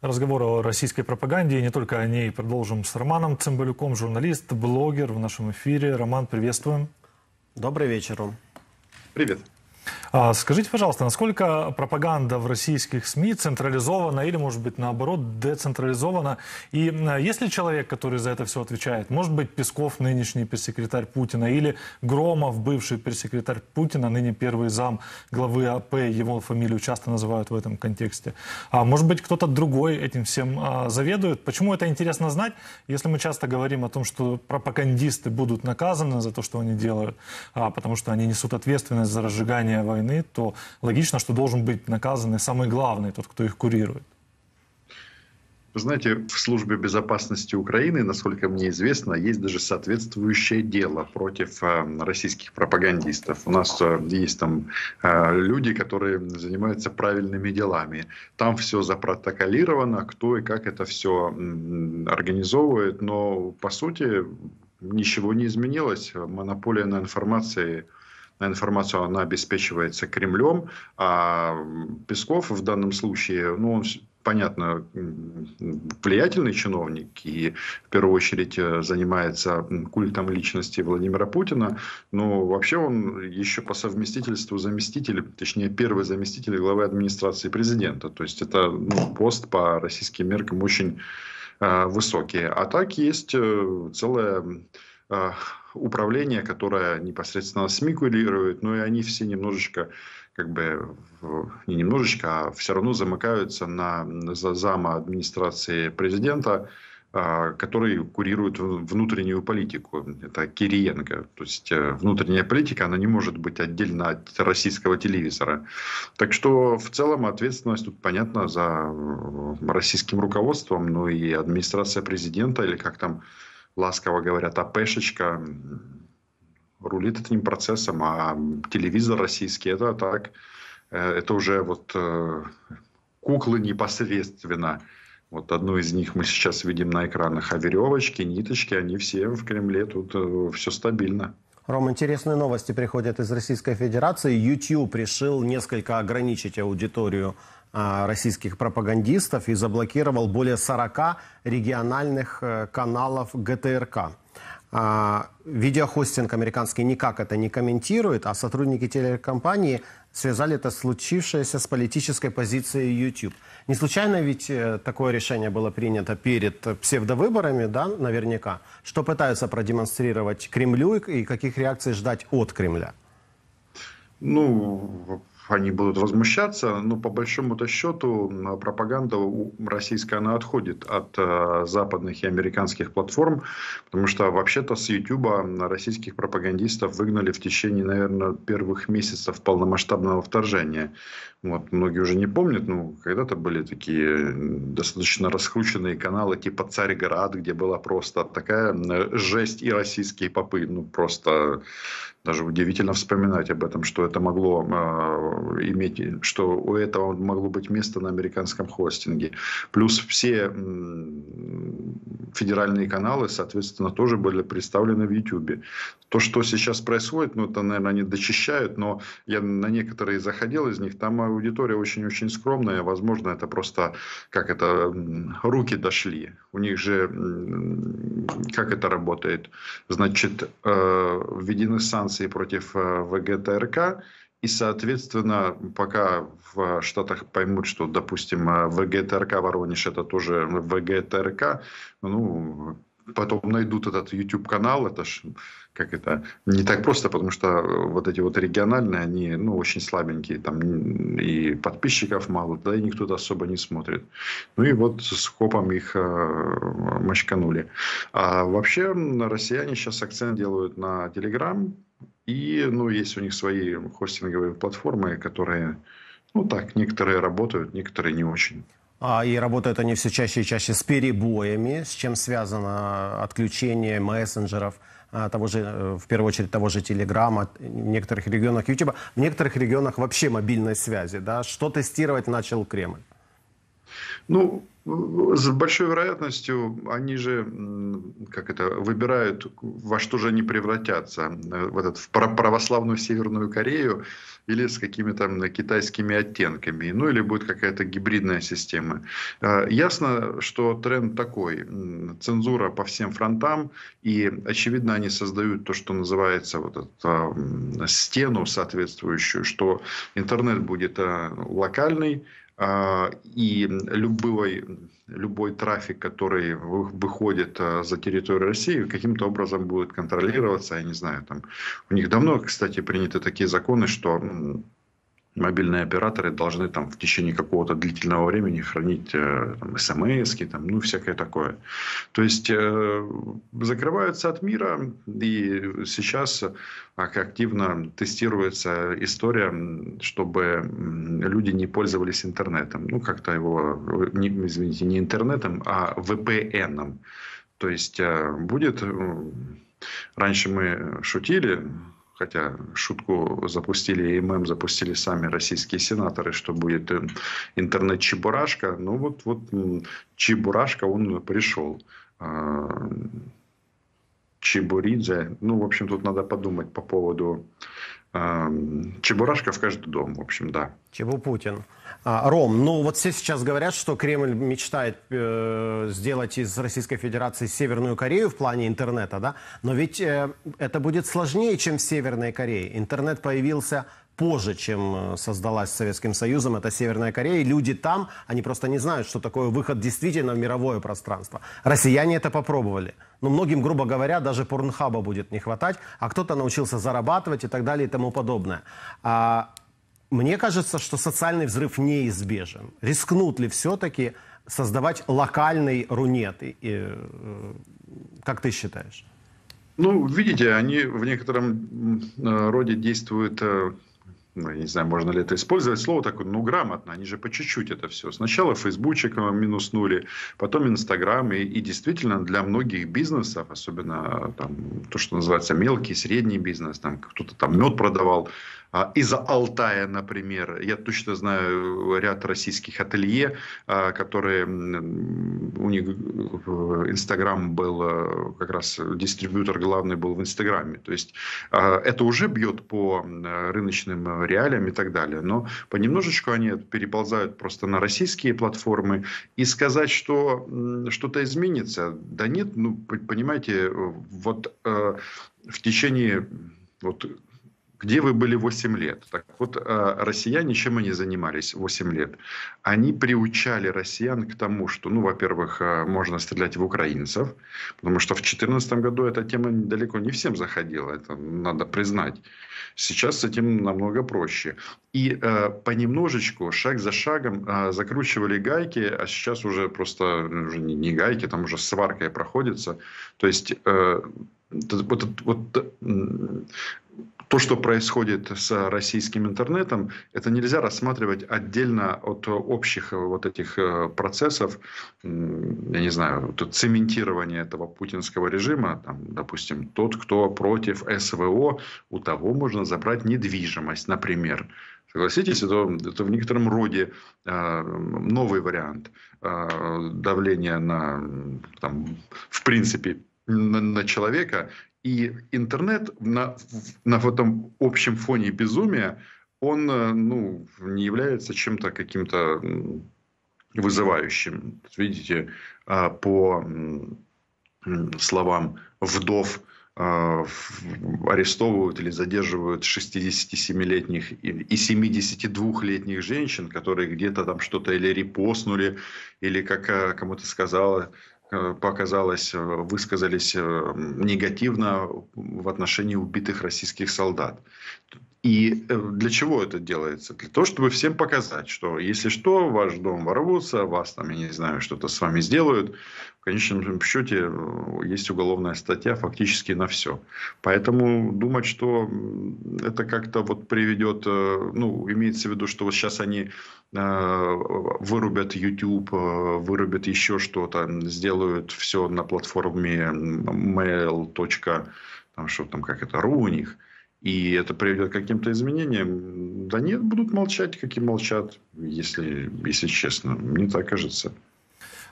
Разговор о российской пропаганде, и не только о ней. Продолжим с Романом Цымбалюком, журналист, блогер в нашем эфире. Роман, приветствуем. Добрый вечер, Ром. Привет. А скажите, пожалуйста, насколько пропаганда в российских СМИ централизована или, может быть, наоборот, децентрализована? И а, есть ли человек, который за это все отвечает? Может быть, Песков, нынешний пресс-секретарь Путина, или Громов, бывший пресс-секретарь Путина, ныне первый зам главы АП, его фамилию часто называют в этом контексте. А может быть, кто-то другой этим всем а, заведует? Почему это интересно знать, если мы часто говорим о том, что пропагандисты будут наказаны за то, что они делают, а потому что они несут ответственность за разжигание войны? войны, то логично, что должен быть наказан и самый главный, тот, кто их курирует. Вы знаете, в службе безопасности Украины, насколько мне известно, есть даже соответствующее дело против э, российских пропагандистов. У нас э, есть там э, люди, которые занимаются правильными делами. Там все запротоколировано, кто и как это все организовывает, но по сути ничего не изменилось. Монополия на информации – информацию, она обеспечивается Кремлем, а Песков в данном случае, ну, он понятно, влиятельный чиновник и в первую очередь э, занимается культом личности Владимира Путина, но вообще он еще по совместительству заместитель, точнее первый заместитель главы администрации президента. То есть это ну, пост по российским меркам очень э, высокий. А так есть э, целая а, управление, которое непосредственно СМИ курирует, но и они все немножечко, как бы, не немножечко, а все равно замыкаются на зама администрации президента, а, который курирует внутреннюю политику. Это Кириенко. То есть э, внутренняя политика, она не может быть отдельно от российского телевизора. Так что в целом ответственность тут понятна за э, российским руководством, но и администрация президента или как там ласково говорят, та пешечка рулит этим процессом, а телевизор российский это так, э, это уже вот э, куклы непосредственно. Вот одну из них мы сейчас видим на экранах, а веревочки, ниточки, они все в Кремле, тут э, все стабильно. Ром, интересные новости приходят из Российской Федерации. YouTube решил несколько ограничить аудиторию а, российских пропагандистов и заблокировал более 40 региональных э, каналов ГТРК. А, видеохостинг американский никак это не комментирует, а сотрудники телекомпании связали это случившееся с политической позицией YouTube. Не случайно ведь э, такое решение было принято перед псевдовыборами, да, наверняка, что пытаются продемонстрировать Кремлю и каких реакций ждать от Кремля? Ну, они будут возмущаться, но по большому-то счету пропаганда российская, она отходит от э, западных и американских платформ, потому что вообще-то с Ютуба российских пропагандистов выгнали в течение, наверное, первых месяцев полномасштабного вторжения. Вот, многие уже не помнят, но когда-то были такие достаточно раскрученные каналы типа «Царьград», где была просто такая жесть и российские попы, ну, просто даже удивительно вспоминать об этом, что это могло э, иметь, что у этого могло быть место на американском хостинге. Плюс все федеральные каналы, соответственно, тоже были представлены в YouTube. То, что сейчас происходит, ну, это, наверное, они дочищают, но я на некоторые заходил из них, там аудитория очень-очень скромная, возможно, это просто, как это, руки дошли. У них же, как это работает? Значит, э, введены санкции против э, ВГТРК, и, соответственно, пока в Штатах поймут, что, допустим, ВГТРК Воронеж – это тоже ВГТРК, ну, потом найдут этот YouTube-канал, это ж, как это, не так просто, потому что вот эти вот региональные, они, ну, очень слабенькие, там и подписчиков мало, да, и никто -то особо не смотрит. Ну, и вот с хопом их э, мочканули. А вообще россияне сейчас акцент делают на Telegram, и, ну, есть у них свои хостинговые платформы, которые, ну, так, некоторые работают, некоторые не очень. А, и работают они все чаще и чаще с перебоями, с чем связано отключение мессенджеров, а, того же, э, в первую очередь того же Телеграма, в некоторых регионах Ютуба, в некоторых регионах вообще мобильной связи. Да? Что тестировать начал Кремль? Ну, с большой вероятностью они же, как это, выбирают, во что же они превратятся. в этот, в православную Северную Корею или с какими-то китайскими оттенками. Ну, или будет какая-то гибридная система. А, ясно, что тренд такой. Цензура по всем фронтам. И, очевидно, они создают то, что называется вот эту а, стену соответствующую, что интернет будет а, локальный, а, и любой, любой трафик, который выходит а, за территорию России, каким-то образом будет контролироваться, я не знаю, там, у них давно, кстати, приняты такие законы, что мобильные операторы должны там в течение какого-то длительного времени хранить э, там, смс, там, ну, всякое такое. То есть э, закрываются от мира, и сейчас активно тестируется история, чтобы люди не пользовались интернетом. Ну, как-то его, э, не, извините, не интернетом, а VPN. То есть э, будет... Раньше мы шутили, хотя шутку запустили, ММ запустили сами российские сенаторы, что будет э, интернет-чебурашка. Ну вот, вот Чебурашка, он пришел. А, Чебуридзе. Ну, в общем, тут надо подумать по поводу... Э, Чебурашка в каждый дом, в общем, да. Чебупутин. А, Ром, ну вот все сейчас говорят, что Кремль мечтает э, сделать из Российской Федерации Северную Корею в плане интернета, да? Но ведь э, это будет сложнее, чем в Северной Корее. Интернет появился позже, чем э, создалась Советским Союзом, это Северная Корея. И люди там, они просто не знают, что такое выход действительно в мировое пространство. Россияне это попробовали. Но ну, многим, грубо говоря, даже порнхаба будет не хватать, а кто-то научился зарабатывать и так далее и тому подобное. А мне кажется, что социальный взрыв неизбежен. Рискнут ли все-таки создавать локальный рунет? И, и, э, э, как ты считаешь? Ну, видите, они в некотором роде действуют ну, я не знаю, можно ли это использовать, слово такое, ну, грамотно, они же по чуть-чуть это все. Сначала фейсбучик минуснули, потом инстаграм, и, и действительно для многих бизнесов, особенно там, то, что называется мелкий, средний бизнес, там кто-то там мед продавал, а, из Алтая, например. Я точно знаю э, ряд российских ателье, а, которые у них Инстаграм был э, как раз дистрибьютор главный был в Инстаграме. То есть а, это уже бьет по рыночным реалиям и так далее. Но понемножечку они переползают просто на российские платформы. И сказать, что что-то изменится, да нет, ну, понимаете, э, вот э, в течение вот где вы были 8 лет? Так вот, э, россияне чем они занимались 8 лет? Они приучали россиян к тому, что, ну, во-первых, э, можно стрелять в украинцев, потому что в 2014 году эта тема далеко не всем заходила, это надо признать. Сейчас с этим намного проще. И э, понемножечку, шаг за шагом э, закручивали гайки, а сейчас уже просто ну, уже не, не гайки, там уже сваркой проходится. То есть... Э, вот, вот, вот то, что происходит с российским интернетом, это нельзя рассматривать отдельно от общих вот этих э, процессов, я не знаю, цементирования этого путинского режима. Там, допустим, тот, кто против СВО, у того можно забрать недвижимость, например. Согласитесь, это, это в некотором роде э, новый вариант э, давления на, там, в принципе, на, на человека и интернет на, на вот этом общем фоне безумия, он э, ну, не является чем-то каким-то вызывающим. Видите, а, по словам вдов, а, арестовывают или задерживают 67-летних и 72-летних женщин, которые где-то там что-то или репостнули, или, как э, кому-то сказала Э, показалось, э, высказались э, негативно в отношении убитых российских солдат. И э, для чего это делается? Для того, чтобы всем показать, что если что, ваш дом ворвутся, вас там, я не знаю, что-то с вами сделают. В конечном счете э, есть уголовная статья фактически на все. Поэтому думать, что это как-то вот приведет, э, ну, имеется в виду, что вот сейчас они вырубят YouTube, вырубят еще что-то, сделают все на платформе mail. Там, что там, как это, ру у них – и это приведет к каким-то изменениям, да нет, будут молчать, как и молчат, если, если честно, мне так кажется.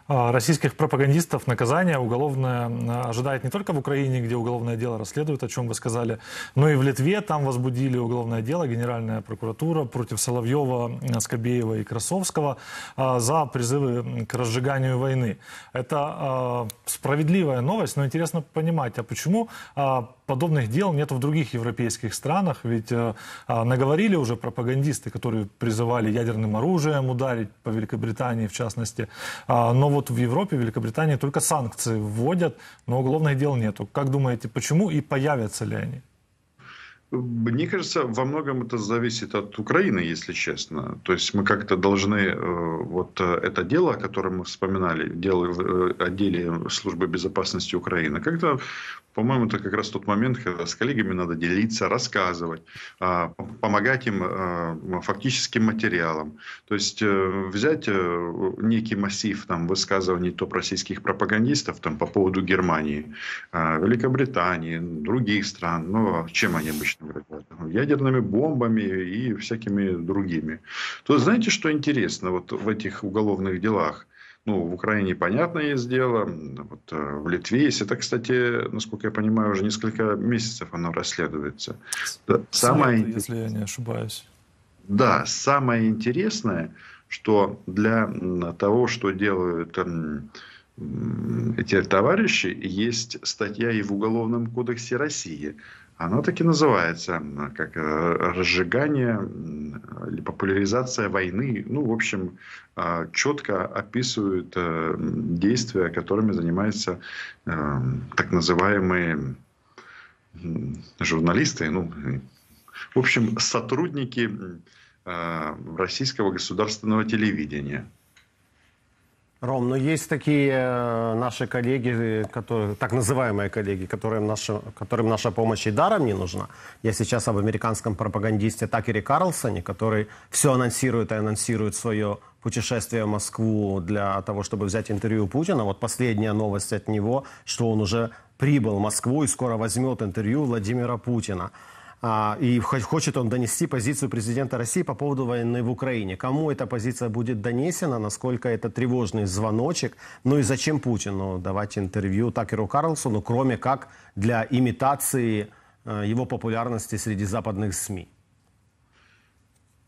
А, российских пропагандистов наказание уголовное ожидает не только в Украине, где уголовное дело расследуют, о чем вы сказали, но и в Литве там возбудили уголовное дело Генеральная прокуратура против Соловьева, Скобеева и Красовского а, за призывы к разжиганию войны. Это а, справедливая новость, но интересно понимать, а почему подобных дел нет в других европейских странах, ведь э, наговорили уже пропагандисты, которые призывали ядерным оружием ударить по Великобритании в частности, но вот в Европе, в Великобритании только санкции вводят, но уголовных дел нету. Как думаете, почему и появятся ли они? Мне кажется, во многом это зависит от Украины, если честно. То есть мы как-то должны э, вот э, это дело, о котором мы вспоминали, дело в э, отделе службы безопасности Украины, как-то, по-моему, это как раз тот момент, когда с коллегами надо делиться, рассказывать, а, помогать им фактическим материалом. То есть взять некий массив там, высказываний топ российских пропагандистов там, по поводу Германии, Великобритании, других стран, ну, а чем они обычно конечно, ядерными бомбами и всякими другими. То знаете, что интересно вот в этих уголовных делах? Ну, в Украине понятно есть дело, вот, э, в Литве есть. Это, кстати, насколько я понимаю, уже несколько месяцев оно расследуется. Свет, самое... если я не ошибаюсь. Да, самое интересное, что для того, что делают эм, эти товарищи, есть статья и в Уголовном кодексе России – оно так и называется, как э, разжигание или популяризация войны. Ну, в общем, а, четко описывают э, действия, которыми занимаются э, так называемые журналисты, ну, в общем, сотрудники российского государственного телевидения. Ром, но есть такие э, наши коллеги, которые, так называемые коллеги, которым наша, которым наша помощь и даром не нужна. Я сейчас об американском пропагандисте Такере Карлсоне, который все анонсирует и анонсирует свое путешествие в Москву для того, чтобы взять интервью у Путина. Вот последняя новость от него, что он уже прибыл в Москву и скоро возьмет интервью Владимира Путина. А, и хочет он донести позицию президента России по поводу войны в Украине. Кому эта позиция будет донесена, насколько это тревожный звоночек, ну и зачем Путину давать интервью Такеру Карлсону, кроме как для имитации э, его популярности среди западных СМИ?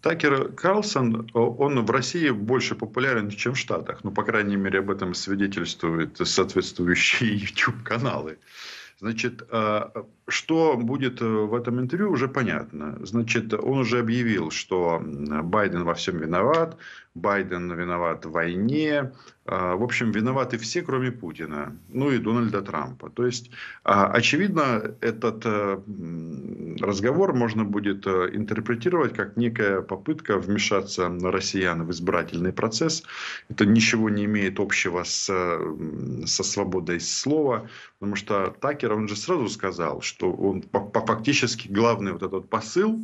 Такер Карлсон, он в России больше популярен, чем в Штатах. Ну, по крайней мере, об этом свидетельствуют соответствующие YouTube-каналы. Значит, а, что будет э, в этом интервью, уже понятно. Значит, он уже объявил, что Байден во всем виноват, Байден виноват в войне, а, в общем, виноваты все, кроме Путина, ну и Дональда Трампа. То есть, а, очевидно, этот э, разговор можно будет э, интерпретировать как некая попытка вмешаться на россиян в избирательный процесс. Это ничего не имеет общего с, э, со свободой слова, потому что Такер, он же сразу сказал, что он фактически главный вот этот посыл,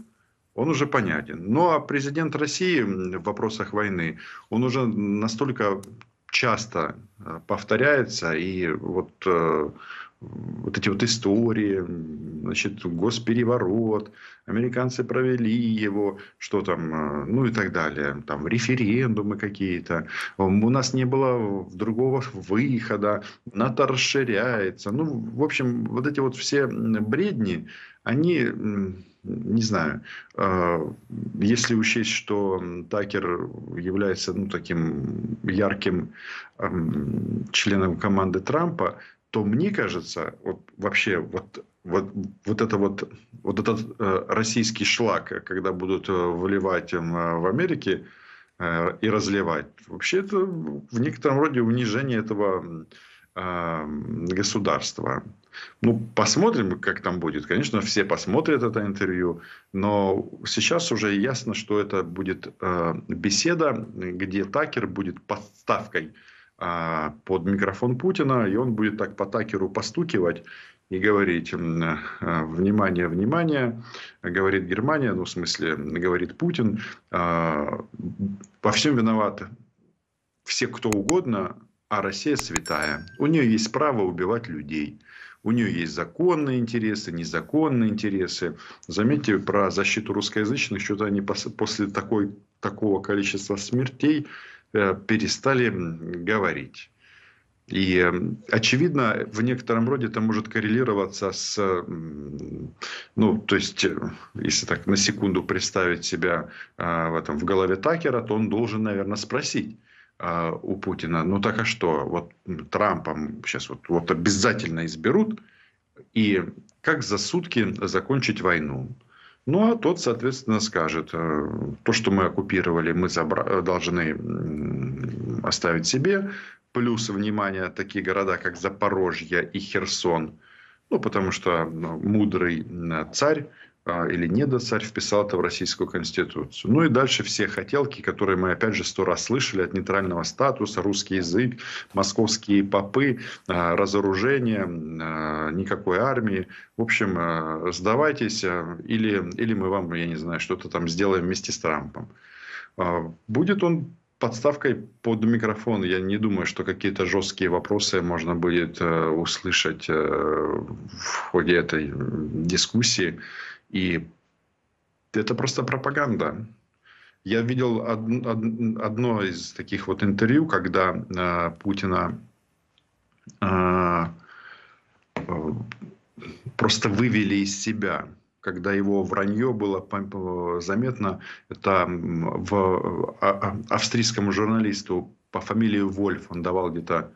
он уже понятен. Ну а президент России в вопросах войны, он уже настолько часто э, повторяется, и вот э, вот эти вот истории, значит, госпереворот, американцы провели его, что там, э, ну и так далее, там референдумы какие-то, у нас не было другого выхода, НАТО расширяется, ну, в общем, вот эти вот все бредни, они, не знаю, э, если учесть, что Такер является ну, таким ярким членом команды Трампа, то мне кажется, вот вообще вот вот, вот это вот, вот этот э, российский шлак, когда будут э, вливать э, в Америке э, и разливать, вообще это в некотором роде унижение этого э, государства. Ну, посмотрим, как там будет. Конечно, все посмотрят это интервью, но сейчас уже ясно, что это будет э, беседа, где Такер будет подставкой а, под микрофон Путина, и он будет так по такеру постукивать и говорить, а, внимание, внимание, говорит Германия, ну, в смысле, говорит Путин, а, во всем виноват все кто угодно, а Россия святая. У нее есть право убивать людей. У нее есть законные интересы, незаконные интересы. Заметьте, про защиту русскоязычных что-то они после такой, такого количества смертей Э, перестали говорить. И, очевидно, в некотором роде это может коррелироваться с, ну, то есть, э, если так на секунду представить себя а, в, этом, в голове Такера, то он должен, наверное, спросить а, у Путина, ну так а что, вот Трампом сейчас вот, вот обязательно изберут, и как за сутки закончить войну? Ну а тот, соответственно, скажет, э, то, что мы оккупировали, мы забра... Э, должны оставить себе. Плюс, внимание, такие города, как Запорожье и Херсон. Ну, потому что ну, мудрый царь а, или не до царь вписал это в Российскую Конституцию. Ну и дальше все хотелки, которые мы опять же сто раз слышали от нейтрального статуса, русский язык, московские попы, а, разоружение, а, никакой армии. В общем, сдавайтесь или, или мы вам, я не знаю, что-то там сделаем вместе с Трампом. Будет он подставкой под микрофон. Я не думаю, что какие-то жесткие вопросы можно будет э, услышать э, в ходе этой дискуссии. И это просто пропаганда. Я видел одно из таких вот интервью, когда э, Путина э, просто вывели из себя, когда его вранье было э, заметно. Это в а, а, австрийскому журналисту по фамилии Вольф, он давал где-то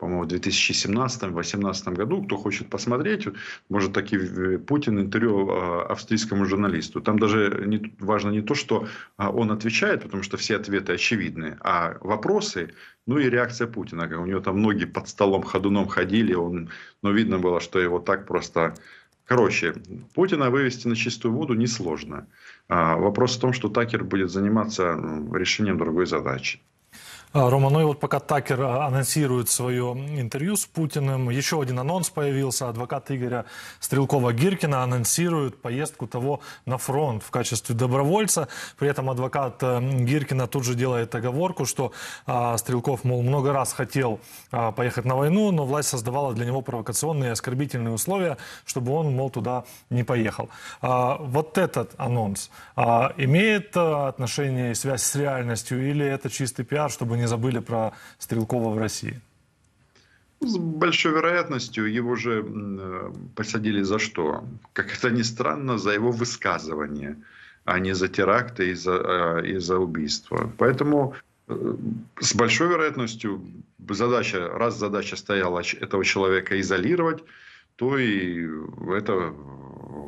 по-моему, в 2017-2018 году. Кто хочет посмотреть, может таки э, Путин интервью а, австрийскому журналисту. Там даже не, важно не то, что а, он отвечает, потому что все ответы очевидны, а вопросы, ну и реакция Путина. У него там ноги под столом ходуном ходили, он, но ну, видно было, что его так просто... Короче, Путина вывести на чистую воду несложно. А, вопрос в том, что Такер будет заниматься решением другой задачи. А, Роман, ну и вот пока Такер а, анонсирует свое интервью с Путиным, еще один анонс появился. Адвокат Игоря Стрелкова-Гиркина анонсирует поездку того на фронт в качестве добровольца. При этом адвокат э, Гиркина тут же делает оговорку, что а, Стрелков, мол, много раз хотел поехать на войну, но власть создавала для него провокационные и оскорбительные условия, чтобы он, мол, туда не поехал. Вот этот анонс имеет э, отношение и связь с реальностью или это чистый пиар, чтобы не забыли про Стрелкова в России? С большой вероятностью его же э, посадили за что? Как это ни странно, за его высказывание, а не за теракты и за, а, и за убийство. Поэтому э, с большой вероятностью задача, раз задача стояла этого человека изолировать, то и это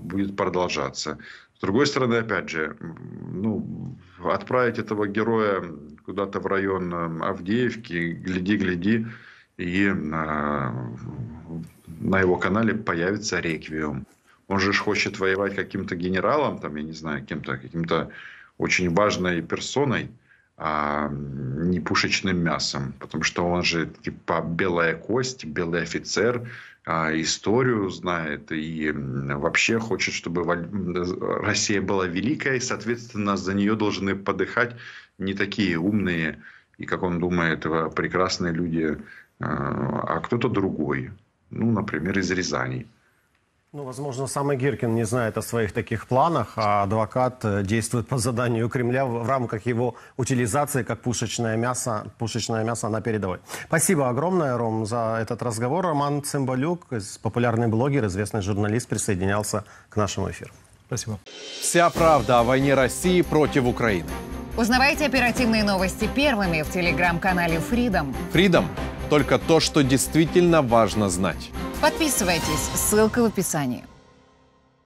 будет продолжаться. С другой стороны, опять же, ну, отправить этого героя куда-то в район эм, Авдеевки, гляди-гляди, и на, э, на его канале появится реквием. Он же хочет воевать каким-то генералом, там, я не знаю, кем-то, каким-то очень важной персоной, а не пушечным мясом, потому что он же типа белая кость, белый офицер, а, историю знает и вообще хочет, чтобы Россия была великая, и, соответственно, за нее должны подыхать не такие умные, и, как он думает, э, прекрасные люди, э, а кто-то другой. Ну, например, из Рязани. Ну, возможно, сам Гиркин не знает о своих таких планах, а адвокат э, действует по заданию Кремля в рамках его утилизации как пушечное мясо, пушечное мясо на передовой. Спасибо огромное, Ром, за этот разговор. Роман Цимбалюк, популярный блогер, известный журналист, присоединялся к нашему эфиру. Спасибо. Вся правда о войне России против Украины. Узнавайте оперативные новости первыми в телеграм-канале Freedom. Freedom – только то, что действительно важно знать. Подписывайтесь, ссылка в описании.